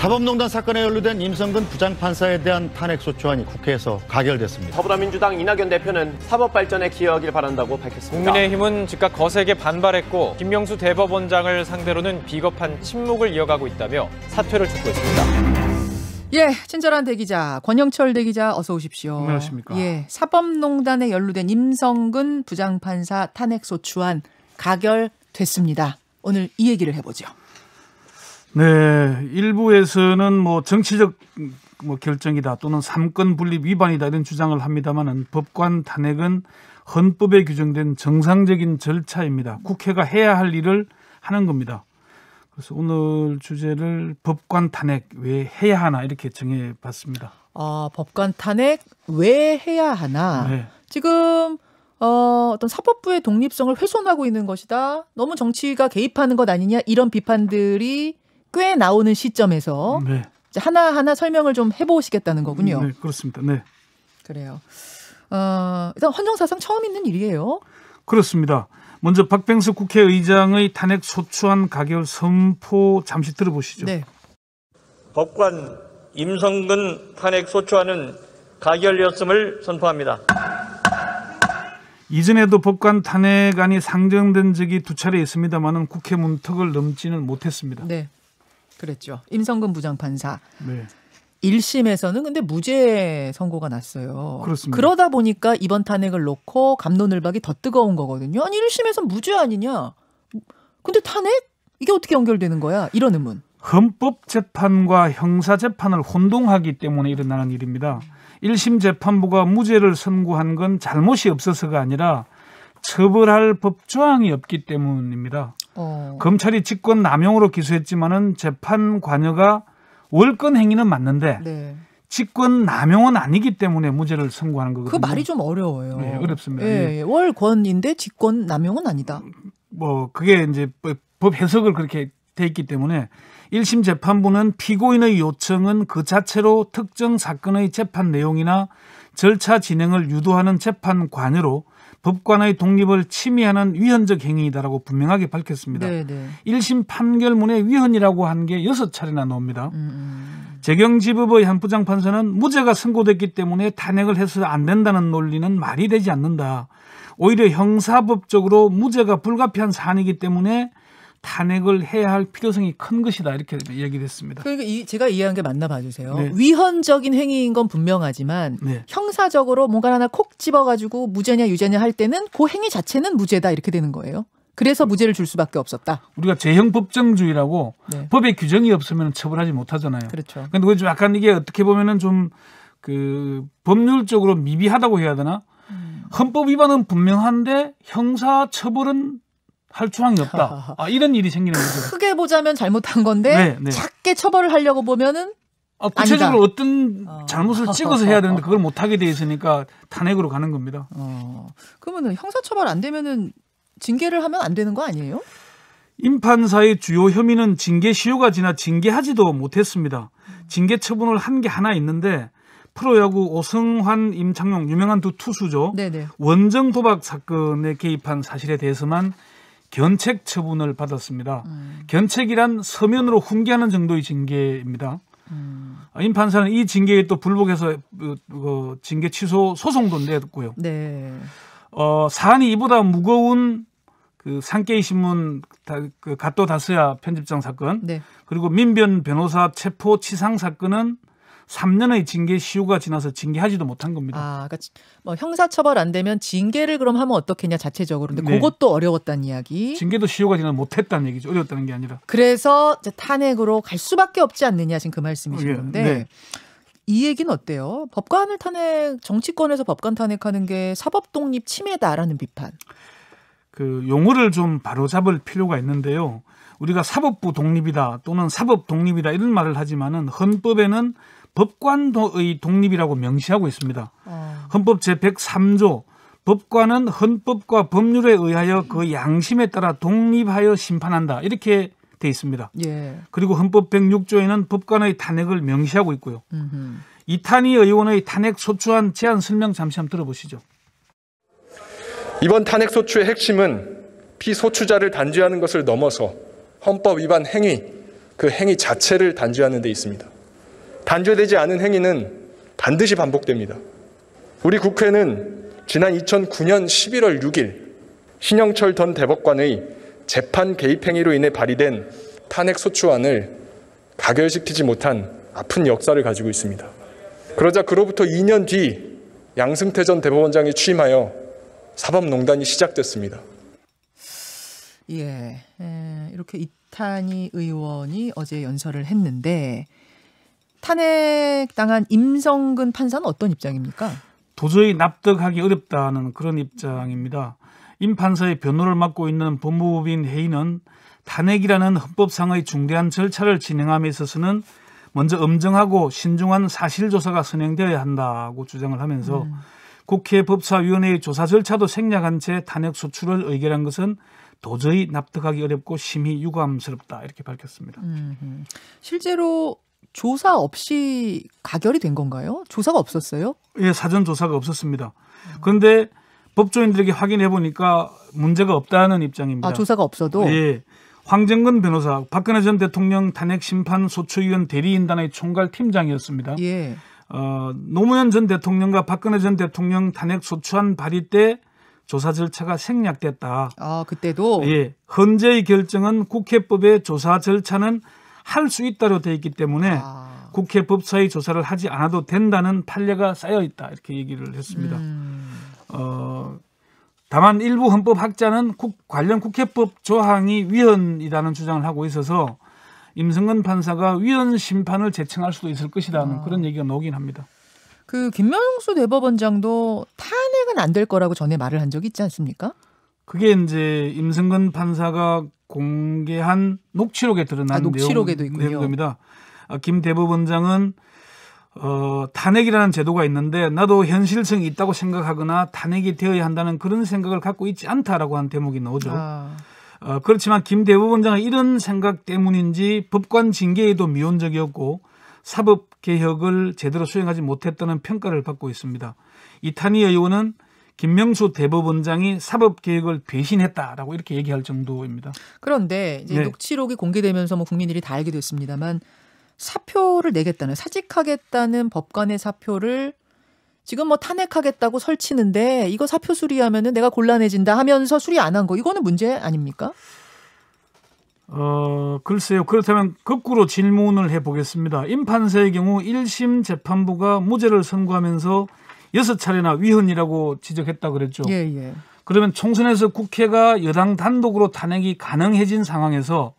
사법농단 사건에 연루된 임성근 부장판사에 대한 탄핵소추안이 국회에서 가결됐습니다. 더불어민주당 이낙연 대표는 사법 발전에 기여하길 바란다고 밝혔습니다. 국민의힘은 즉각 거세게 반발했고 김명수 대법원장을 상대로는 비겁한 침묵을 이어가고 있다며 사퇴를 촉구했습니다. 예, 친절한 대기자 권영철 대기자 어서 오십시오. 안녕하십니까. 예, 사법농단에 연루된 임성근 부장판사 탄핵소추안 가결됐습니다. 오늘 이 얘기를 해보죠. 네, 일부에서는 뭐 정치적 뭐 결정이다 또는 삼권 분립 위반이다 이런 주장을 합니다만은 법관 탄핵은 헌법에 규정된 정상적인 절차입니다. 국회가 해야 할 일을 하는 겁니다. 그래서 오늘 주제를 법관 탄핵 왜 해야 하나 이렇게 정해봤습니다. 아, 법관 탄핵 왜 해야 하나? 네. 지금 어, 어떤 사법부의 독립성을 훼손하고 있는 것이다. 너무 정치가 개입하는 것 아니냐 이런 비판들이 꽤 나오는 시점에서 네. 하나하나 설명을 좀 해보시겠다는 거군요. 음, 네, 그렇습니다. 네. 그래요. 어, 일단 헌정사상 처음 있는 일이에요. 그렇습니다. 먼저 박병수 국회의장의 탄핵 소추안 가결 선포 잠시 들어보시죠. 네. 법관 임성근 탄핵 소추안은 가결이었음을 선포합니다. 이전에도 법관 탄핵안이 상정된 적이 두 차례 있습니다만은 국회 문턱을 넘지는 못했습니다. 네. 그랬죠. 임성근 부장판사. 네. 1심에서는 근데 무죄 선고가 났어요. 그렇습니다. 그러다 보니까 이번 탄핵을 놓고 감론을박이 더 뜨거운 거거든요. 아니 1심에서 무죄 아니냐? 근데 탄핵 이게 어떻게 연결되는 거야? 이런 의문. 헌법 재판과 형사 재판을 혼동하기 때문에 일어나는 일입니다. 1심 재판부가 무죄를 선고한 건 잘못이 없어서가 아니라 처벌할 법조항이 없기 때문입니다. 어. 검찰이 직권 남용으로 기소했지만은 재판 관여가 월권 행위는 맞는데 네. 직권 남용은 아니기 때문에 무죄를 선고하는 거거든요. 그 말이 좀 어려워요. 네, 어렵습니다. 예, 예. 월권인데 직권 남용은 아니다. 뭐 그게 이제 법 해석을 그렇게 돼 있기 때문에 1심 재판부는 피고인의 요청은 그 자체로 특정 사건의 재판 내용이나 절차 진행을 유도하는 재판 관여로 법관의 독립을 침해하는 위헌적 행위다라고 분명하게 밝혔습니다. 네네. 1심 판결문에 위헌이라고 한 게 6차례나 나옵니다. 음, 음. 재경지법의 한 부장판사는 무죄가 선고됐기 때문에 탄핵을 해서 안 된다는 논리는 말이 되지 않는다. 오히려 형사법적으로 무죄가 불가피한 사안이기 때문에 탄핵을 해야 할 필요성이 큰 것이다 이렇게 얘기됐습니다. 그러니까 이, 제가 이해한 게 맞나 봐주세요. 네. 위헌적인 행위인 건 분명하지만 네. 형사적으로 뭔가 하나 콕 집어가지고 무죄냐 유죄냐 할 때는 그 행위 자체는 무죄다 이렇게 되는 거예요. 그래서 무죄를 줄 수밖에 없었다. 우리가 재형 법정주의라고 네. 법의 규정이 없으면 처벌하지 못하잖아요. 그렇죠. 근데 그 약간 이게 어떻게 보면은 좀 그 법률적으로 미비하다고 해야 되나? 음. 헌법 위반은 분명한데 형사 처벌은 할 추항이 없다. 아, 이런 일이 생기는 거죠. 크게 보자면 잘못한 건데 네, 네. 작게 처벌을 하려고 보면은 아, 구체적으로 아니다. 어떤 어. 잘못을 어. 찍어서 해야 되는데 그걸 못 하게 돼 있으니까 탄핵으로 가는 겁니다. 어. 그러면 형사처벌 안 되면은 징계를 하면 안 되는 거 아니에요? 임판사의 주요 혐의는 징계 시효가 지나 징계하지도 못했습니다. 음. 징계 처분을 한 게 하나 있는데 프로야구 오승환, 임창용 유명한 두 투수죠. 네네. 원정 도박 사건에 개입한 사실에 대해서만 견책 처분을 받았습니다. 음. 견책이란 서면으로 훈계하는 정도의 징계입니다. 음. 임 판사는 이 징계에 또 불복해서 그, 그 징계 취소 소송도 내 냈고요. 네. 어, 사안이 이보다 무거운 그산케이 신문 다, 그 갓도 다스야 편집장 사건 네. 그리고 민변 변호사 체포 치상 사건은 3년의 징계 시효가 지나서 징계하지도 못한 겁니다. 아, 그러니까 뭐 형사처벌 안 되면 징계를 그럼 하면 어떻겠냐 자체적으로. 근데 네. 그것도 어려웠다는 이야기. 징계도 시효가 지나 못했다는 얘기죠. 어려웠다는 게 아니라. 그래서 이제 탄핵으로 갈 수밖에 없지 않느냐 지금 그 말씀이신 예, 건데. 네. 이 얘기는 어때요? 법관을 탄핵, 정치권에서 법관 탄핵하는 게 사법 독립 침해다라는 비판. 그 용어를 좀 바로잡을 필요가 있는데요. 우리가 사법부 독립이다 또는 사법 독립이다 이런 말을 하지만은 헌법에는 법관의 독립이라고 명시하고 있습니다. 어. 헌법 제103조 법관은 헌법과 법률에 의하여 그 양심에 따라 독립하여 심판한다. 이렇게 돼 있습니다. 예. 그리고 헌법 106조에는 법관의 탄핵을 명시하고 있고요. 음흠. 이탄희 의원의 탄핵 소추안 제안 설명 잠시 한번 들어보시죠. 이번 탄핵 소추의 핵심은 피소추자를 단죄하는 것을 넘어서 헌법 위반 행위 그 행위 자체를 단죄하는 데 있습니다. 단죄되지 않은 행위는 반드시 반복됩니다. 우리 국회는 지난 2009년 11월 6일 신영철 전 대법관의 재판 개입 행위로 인해 발의된 탄핵 소추안을 가결시키지 못한 아픈 역사를 가지고 있습니다. 그러자 그로부터 2년 뒤 양승태 전 대법원장이 취임하여 사법농단이 시작됐습니다. 예, 이렇게 이탄희 의원이 어제 연설을 했는데 탄핵 당한 임성근 판사는 어떤 입장입니까? 도저히 납득하기 어렵다는 그런 입장입니다. 임 판사의 변호를 맡고 있는 법무법인 회의는 탄핵이라는 헌법상의 중대한 절차를 진행함에 있어서는 먼저 엄정하고 신중한 사실조사가 선행되어야 한다고 주장을 하면서 음. 국회 법사위원회의 조사 절차도 생략한 채 탄핵 소출을 의결한 것은 도저히 납득하기 어렵고 심히 유감스럽다 이렇게 밝혔습니다. 음, 실제로 조사 없이 가결이 된 건가요? 조사가 없었어요? 예, 사전 조사가 없었습니다. 그런데 법조인들에게 확인해 보니까 문제가 없다는 입장입니다. 아, 조사가 없어도 예. 황정근 변호사 박근혜 전 대통령 탄핵 심판 소추위원 대리인단의 총괄 팀장이었습니다. 예. 어, 노무현 전 대통령과 박근혜 전 대통령 탄핵 소추안 발의 때 조사 절차가 생략됐다. 아, 그때도 예. 헌재의 결정은 국회법의 조사 절차는 할수 있다로 되어 있기 때문에 아. 국회 법사위 조사를 하지 않아도 된다는 판례가 쌓여 있다 이렇게 얘기를 했습니다. 음. 어, 다만 일부 헌법학자는 국, 관련 국회법 조항이 위헌이라는 주장을 하고 있어서 임성근 판사가 위헌 심판을 제청할 수도 있을 것이라는 아. 그런 얘기가 나오긴 합니다. 그 김명수 대법원장도 탄핵은 안 될 거라고 전에 말을 한 적이 있지 않습니까? 그게 이제 임성근 판사가 공개한 녹취록에 드러난 아, 녹취록에도 내용, 내용입니다. 아, 김 대법원장은 어, 탄핵이라는 제도가 있는데 나도 현실성이 있다고 생각하거나 탄핵이 되어야 한다는 그런 생각을 갖고 있지 않다라고 한 대목이 나오죠. 아. 어, 그렇지만 김 대법원장은 이런 생각 때문인지 법관 징계에도 미온적이었고 사법 개혁을 제대로 수행하지 못했다는 평가를 받고 있습니다. 이탄희 의원은 김명수 대법원장이 사법개혁을 배신했다라고 이렇게 얘기할 정도입니다. 그런데 이제 네. 녹취록이 공개되면서 뭐 국민들이 다 알게 됐습니다만 사표를 내겠다는 사직하겠다는 법관의 사표를 지금 뭐 탄핵하겠다고 설치는데 이거 사표 수리하면은 내가 곤란해진다 하면서 수리 안 한 거 이거는 문제 아닙니까? 어, 글쎄요. 그렇다면 거꾸로 질문을 해 보겠습니다. 임판세의 경우 1심 재판부가 무죄를 선고하면서 여섯 차례나 위헌이라고 지적했다 그랬죠. 예, 예. 그러면 총선에서 국회가 여당 단독으로 탄핵이 가능해진 상황에서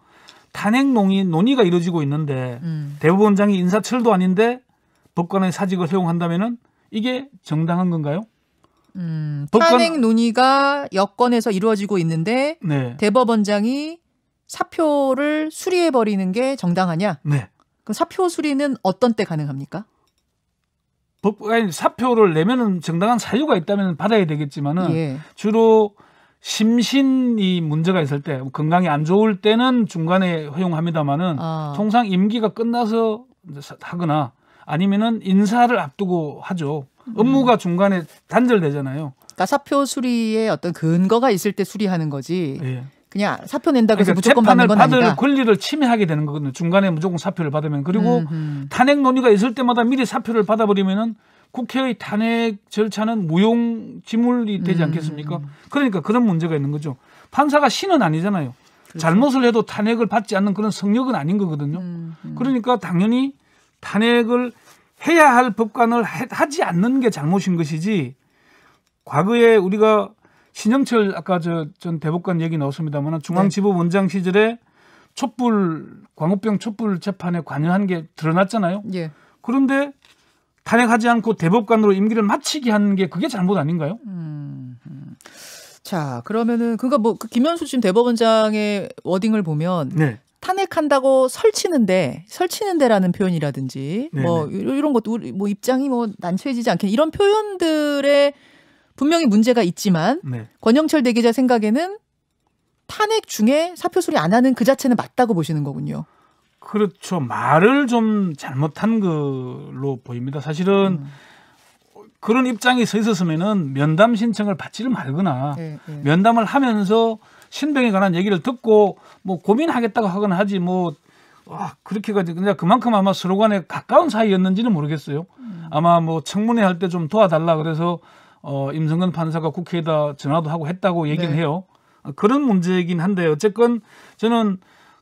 탄핵 논의, 논의가 이루어지고 있는데 음. 대법원장이 인사철도 아닌데 법관의 사직을 허용한다면은 이게 정당한 건가요? 음, 법관... 탄핵 논의가 여권에서 이루어지고 있는데 네. 대법원장이 사표를 수리해 버리는 게 정당하냐? 네. 그럼 사표 수리는 어떤 때 가능합니까? 법 아니 사표를 내면은 정당한 사유가 있다면 받아야 되겠지만은 예. 주로 심신이 문제가 있을 때 건강이 안 좋을 때는 중간에 허용합니다마는 아. 통상 임기가 끝나서 하거나 아니면은 인사를 앞두고 하죠. 음. 업무가 음. 중간에 단절되잖아요. 그러니까 사표 수리에 어떤 근거가 있을 때 수리하는 거지. 예. 그냥 사표 낸다 그래서 그러니까 무조건 재판을 받는 건 아니다. 권리를 침해하게 되는 거거든요. 중간에 무조건 사표를 받으면 그리고 음흠. 음. 탄핵 논의가 있을 때마다 미리 사표를 받아버리면은 국회의 탄핵 절차는 무용지물이 되지 음. 않겠습니까? 음. 그러니까 그런 문제가 있는 거죠. 판사가 신은 아니잖아요. 그렇죠. 잘못을 해도 탄핵을 받지 않는 그런 성역은 아닌 거거든요. 음. 음. 그러니까 당연히 탄핵을 해야 할 법관을 하지 않는 게 잘못인 것이지 과거에 우리가 신영철 아까 저전 대법관 얘기 넣었습니다만 중앙지법원장 네. 시절에 촛불 광우병 촛불 재판에 관여한 게 드러났잖아요. 예. 그런데 탄핵하지 않고 대법관으로 임기를 마치게 한 게 그게 잘못 아닌가요? 음, 자 그러면은 그니까 뭐그 김현수 지금 대법원장의 워딩을 보면 네. 탄핵한다고 설치는데 설치는데라는 표현이라든지 네네. 뭐 이런 네. 것도 우리 뭐 입장이 뭐 난처해지지 않게 이런 표현들의 분명히 문제가 있지만 네. 권영철 대기자 생각에는 탄핵 중에 사표 수리 안 하는 그 자체는 맞다고 보시는 거군요. 그렇죠. 말을 좀 잘못한 걸로 보입니다. 사실은 음. 그런 입장이 서 있었으면은 면담 신청을 받지를 말거나 네, 네. 면담을 하면서 신병에 관한 얘기를 듣고 뭐 고민하겠다고 하거나 하지 뭐 와, 아, 그렇게가지 그냥 그만큼 아마 서로 간에 가까운 사이였는지는 모르겠어요. 음. 아마 뭐 청문회 할 때 좀 도와달라 그래서 어, 임성근 판사가 국회에다 전화도 하고 했다고 얘기는 네. 해요. 아, 그런 문제이긴 한데 어쨌건 저는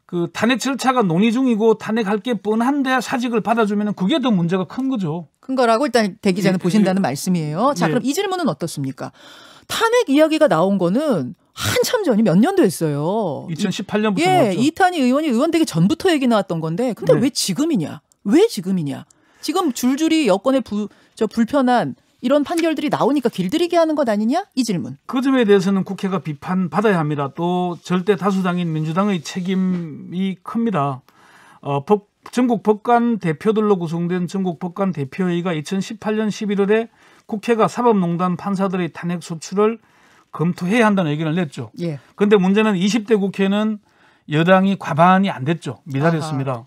그 탄핵 절차가 논의 중이고 탄핵할 게 뻔한데 사직을 받아주면 그게 더 문제가 큰 거죠. 큰 거라고 일단 대기자는 예, 보신다는 예. 말씀이에요. 자, 예. 그럼 이 질문은 어떻습니까? 탄핵 이야기가 나온 거는 한참 전이 몇 년도 했어요. 2018년부터 예, 이탄희 의원이 의원되기 전부터 얘기 나왔던 건데 근데 네. 왜 지금이냐? 왜 지금이냐? 지금 줄줄이 여권의 부, 불편한 이런 판결들이 나오니까 길들이게 하는 것 아니냐? 이 질문. 그 점에 대해서는 국회가 비판받아야 합니다. 또 절대 다수당인 민주당의 책임이 큽니다. 어, 법, 전국 법관 대표들로 구성된 전국 법관 대표회의가 2018년 11월에 국회가 사법농단 판사들의 탄핵 소출을 검토해야 한다는 의견을 냈죠. 예. 근데 문제는 20대 국회는 여당이 과반이 안 됐죠. 미달했습니다. 아하.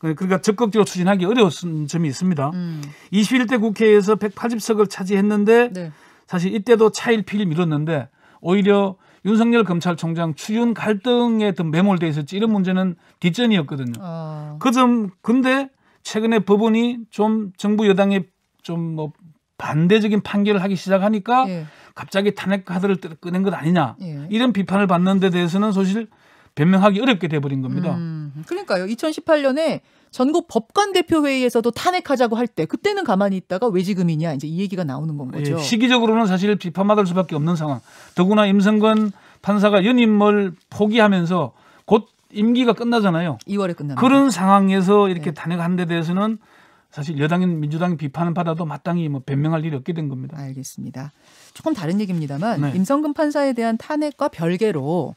그, 그러니까 적극적으로 추진하기 어려운 웠 점이 있습니다. 음. 21대 국회에서 180석을 차지했는데 네. 사실 이때도 차일피일 밀었는데 오히려 윤석열 검찰총장 추윤 갈등에 더 매몰돼 있었지 이런 문제는 뒷전이었거든요. 어. 그점 근데 최근에 법원이 좀 정부 여당에좀뭐 반대적인 판결을 하기 시작하니까 예. 갑자기 탄핵 카드를 꺼낸 것 아니냐 예. 이런 비판을 받는 데 대해서는 사실 변명하기 어렵게 돼버린 겁니다. 음, 그러니까요. 2018년에 전국 법관 대표회의에서도 탄핵하자고 할 때 그때는 가만히 있다가 왜 지금이냐 이제 이 얘기가 나오는 건 거죠. 예, 시기적으로는 사실 비판받을 수밖에 없는 상황. 더구나 임성근 판사가 연임을 포기하면서 곧 임기가 끝나잖아요. 2월에 끝납 그런 상황에서 이렇게 네. 탄핵한 데 대해서는 사실 여당인 민주당 이 비판을 받아도 마땅히 뭐 변명할 일이 없게 된 겁니다. 알겠습니다. 조금 다른 얘기입니다만 네. 임성근 판사에 대한 탄핵과 별개로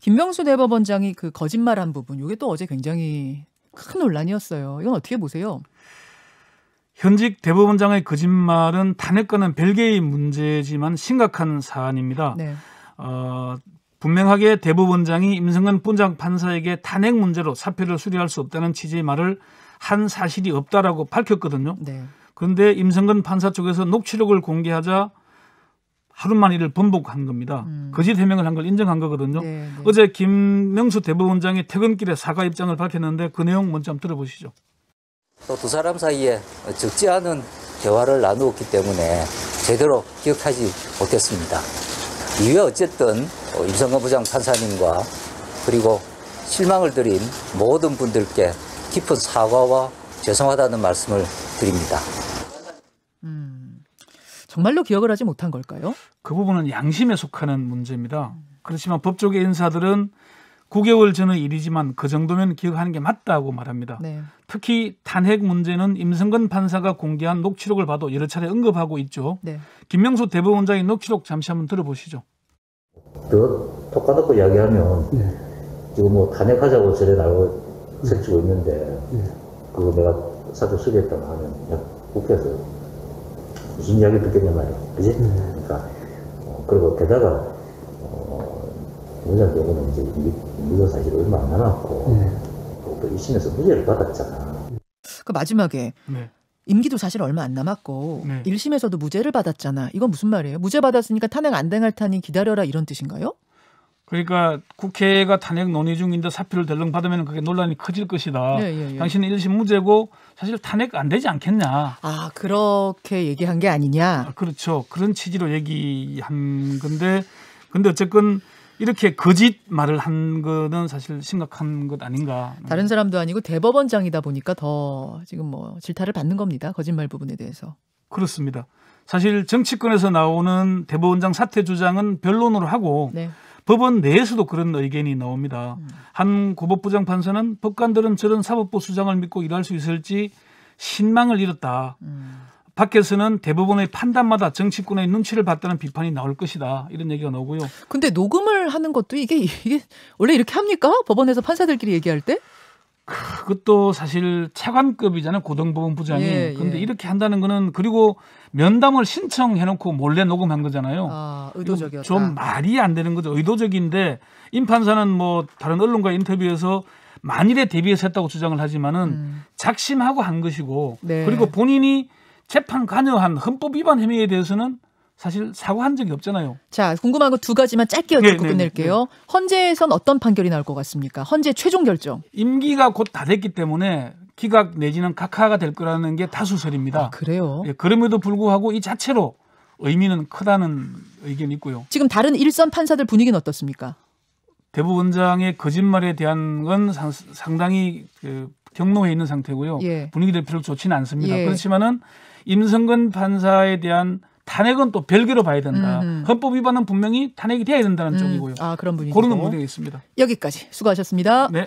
김명수 대법원장이 그 거짓말한 부분 이게 또 어제 굉장히 큰 논란이었어요. 이건 어떻게 보세요? 현직 대법원장의 거짓말은 탄핵과는 별개의 문제지만 심각한 사안입니다. 네. 어, 분명하게 대법원장이 임성근 본장 판사에게 탄핵 문제로 사표를 수리할 수 없다는 취지의 말을 한 사실이 없다라고 밝혔거든요. 네. 그런데 임성근 판사 쪽에서 녹취록을 공개하자 하루만이를 번복한 겁니다. 음. 거짓 그 해명을 한 걸 인정한 거거든요. 네, 네. 어제 김명수 대법원장이 퇴근길에 사과 입장을 밝혔는데 그 내용 먼저 한번 들어보시죠. 또두 사람 사이에 적지 않은 대화를 나누었기 때문에 제대로 기억하지 못했습니다. 이외 어쨌든 임성근 부장 판사님과 그리고 실망을 드린 모든 분들께 깊은 사과와 죄송하다는 말씀을 드립니다. 정말로 기억을 하지 못한 걸까요? 그 부분은 양심에 속하는 문제입니다. 그렇지만 법조계 인사들은 9개월 전의 일이지만 그 정도면 기억하는 게 맞다고 말합니다. 네. 특히 탄핵 문제는 임성근 판사가 공개한 녹취록을 봐도 여러 차례 언급하고 있죠. 네. 김명수 대법원장의 녹취록 잠시 한번 들어보시죠. 턱 그 까놓고 이야기하면 네. 지금 뭐 탄핵하자고 전에 나고 책치고 네. 있는데 네. 그거 내가 사적 수리했다고 하면 국회에서 무슨 이야기 듣겠냐 말이야. 그지? 음. 그러니까, 어, 그리고 게다가, 어, 문장 경우는 이제 무효 사실 얼마 안 남았고, 네. 또 1심에서 무죄를 받았잖아. 그 마지막에, 네. 임기도 사실 얼마 안 남았고 네. 1심에서도 무죄를 받았잖아. 이건 무슨 말이에요? 무죄 받았으니까 탄핵 안 당할 타니 기다려라 이런 뜻인가요? 그러니까 국회가 탄핵 논의 중인데 사표를 덜렁 받으면 그게 논란이 커질 것이다. 예, 예, 예. 당신은 일심 무죄고 사실 탄핵 안 되지 않겠냐. 아 그렇게 얘기한 게 아니냐. 아, 그렇죠. 그런 취지로 얘기한 건데 근데 어쨌건 이렇게 거짓 말을 한 거는 사실 심각한 것 아닌가. 다른 사람도 아니고 대법원장이다 보니까 더 지금 뭐 질타를 받는 겁니다. 거짓말 부분에 대해서. 그렇습니다. 사실 정치권에서 나오는 대법원장 사퇴 주장은 변론으로 하고. 네. 법원 내에서도 그런 의견이 나옵니다. 음. 한 고법부장 판사는 법관들은 저런 사법부 수장을 믿고 일할 수 있을지 신망을 잃었다. 음. 밖에서는 대법원의 판단마다 정치권의 눈치를 봤다는 비판이 나올 것이다. 이런 얘기가 나오고요. 근데 녹음을 하는 것도 이게, 이게 원래 이렇게 합니까? 법원에서 판사들끼리 얘기할 때? 그것도 사실 차관급이잖아요. 고등법원 부장이. 예, 근데 예. 이렇게 한다는 거는 그리고 면담을 신청해놓고 몰래 녹음한 거잖아요. 아, 의도적이었다. 좀 말이 안 되는 거죠. 의도적인데 임 판사는 뭐 다른 언론과 인터뷰에서 만일에 대비해서 했다고 주장을 하지만은 음. 작심하고 한 것이고 네. 그리고 본인이 재판 관여한 헌법 위반 혐의에 대해서는 사실 사과한 적이 없잖아요. 자, 궁금한 거 두 가지만 짧게 여쭙고 네, 네, 네, 끝낼게요. 네, 헌재에선 어떤 판결이 나올 것 같습니까? 헌재 최종 결정. 임기가 곧 다 됐기 때문에 기각 내지는 각하가될 거라는 게 다수설입니다. 아, 그래요? 예, 그럼에도 불구하고 이 자체로 의미는 크다는 의견이 있고요. 지금 다른 일선 판사들 분위기는 어떻습니까? 대법원장의 거짓말에 대한 건 상, 상당히 그 경로에 있는 상태고요. 예. 분위기대표로 좋지는 않습니다. 예. 그렇지만은 임성근 판사에 대한 탄핵은 또 별개로 봐야 된다. 음 헌법 위반은 분명히 탄핵이 돼야 된다는 음. 쪽이고요. 아 그런 분위기. 그런 분위기 있습니다. 여기까지 수고하셨습니다. 네.